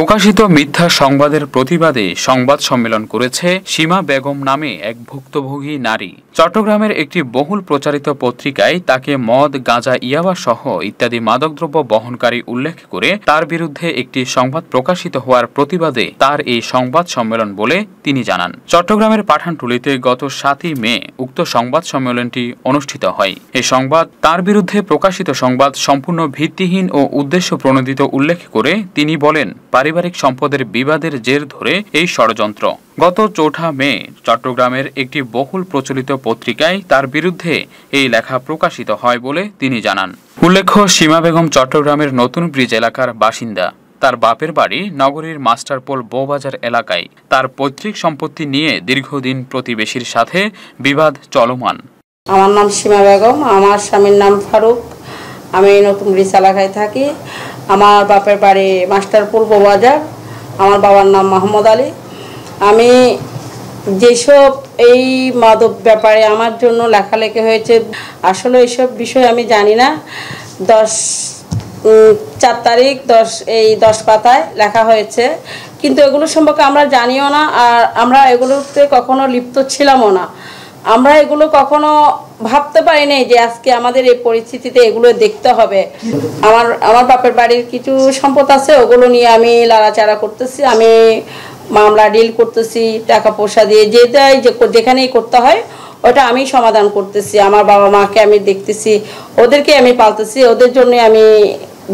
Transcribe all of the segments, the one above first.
প্রকাশিত মিথ্যা সংবাদের প্রতিবাদে সংবাদ সম্মেলন করেছে সীমা বেগম নামে এক ভুক্তভোগী নারী চট্টগ্রামের একটি বহুল প্রচারিত পত্রিকায় তাকে মদ গাঁজা ইয়াবা সহ ইত্যাদি মাদকদ্রব্য বহনকারী উল্লেখ করে তার বিরুদ্ধে একটি সংবাদ প্রকাশিত হওয়ার প্রতিবাদে তার এই সংবাদ সম্মেলন বলে তিনি জানান চট্টগ্রামের পাঠানটুলিতে গত সাতই মে উক্ত সংবাদ সম্মেলনটি অনুষ্ঠিত হয় এই সংবাদ তার বিরুদ্ধে প্রকাশিত সংবাদ সম্পূর্ণ ভিত্তিহীন ও উদ্দেশ্য প্রণোদিত উল্লেখ করে তিনি বলেন পারি পারিবারিক সম্পদের বিবাদের জের ধরে এই ষড়যন্ত্র গত চৌঠা মে চট্টগ্রামের একটি বহুল প্রচলিত পত্রিকায় তার বিরুদ্ধে এই লেখা প্রকাশিত হয় বলে তিনি জানান উল্লেখ্য সীমা বেগম চট্টগ্রামের নতুন ব্রিজ এলাকার বাসিন্দা তার বাপের বাড়ি নগরীর মাস্টারপোল বৌবাজার এলাকায় তার পৈতৃক সম্পত্তি নিয়ে দীর্ঘদিন প্রতিবেশীর সাথে বিবাদ চলমান আমার নাম সীমা বেগম আমার স্বামীর নাম ফারুক আমি নতুন ব্রিজ এলাকায় থাকি আমার বাপের বাড়ি পূর্ব বাজার আমার বাবার নাম মাহমুদ আলী আমি যেসব এই মাদক ব্যাপারে আমার জন্য লেখালেখি হয়েছে আসলে এইসব বিষয় আমি জানি না দশ চার তারিখ দশ এই দশ পাতায় লেখা হয়েছে কিন্তু এগুলো সম্পর্কে আমরা জানিও না আর আমরা এগুলোতে কখনো লিপ্ত ছিলামও না আমরা এগুলো কখনো ভাবতে পারি নাই যে আজকে আমাদের এই পরিস্থিতিতে এগুলো দেখতে হবে আমার আমার বাপের বাড়ির কিছু সম্পদ আছে ওগুলো নিয়ে আমি লাড়াচাড়া করতেছি আমি মামলা ডিল করতেছি টাকা পয়সা দিয়ে যে যেটাই যেখানেই করতে হয় ওটা আমি সমাধান করতেছি আমার বাবা মাকে আমি দেখতেছি ওদেরকে আমি পালতেছি ওদের জন্য আমি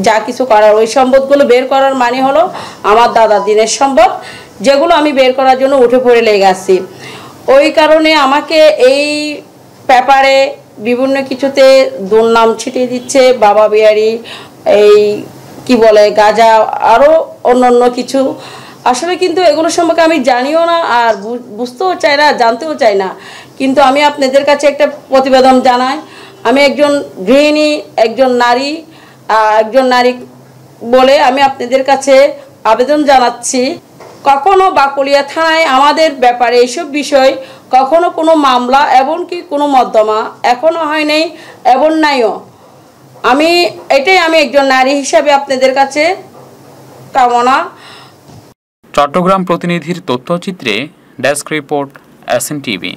যা কিছু করার ওই সম্পদগুলো বের করার মানে হলো আমার দাদা দিনের সম্পদ যেগুলো আমি বের করার জন্য উঠে পড়ে লেগে আছি ওই কারণে আমাকে এই পেপারে বিভিন্ন কিছুতে দুর্নাম ছিটিয়ে দিচ্ছে বাবা বিহারি এই কি বলে গাজা আরও অন্য অন্য কিছু আসলে কিন্তু এগুলো সম্পর্কে আমি জানিও না আর বুঝতেও চাই না জানতেও চাই না কিন্তু আমি আপনাদের কাছে একটা প্রতিবেদন জানাই আমি একজন গৃহিণী একজন নারী একজন নারী বলে আমি আপনাদের কাছে আবেদন জানাচ্ছি কখনো বাকুলিয়া থানায় আমাদের ব্যাপারে এইসব বিষয় কখনো কোনো মামলা এমনকি কোনো মদ্যমা এখনও হয় নাই এবং নাইও আমি এটাই আমি একজন নারী হিসাবে আপনাদের কাছে কামনা চট্টগ্রাম প্রতিনিধির তথ্যচিত্রে ডেস্ক রিপোর্ট এস টিভি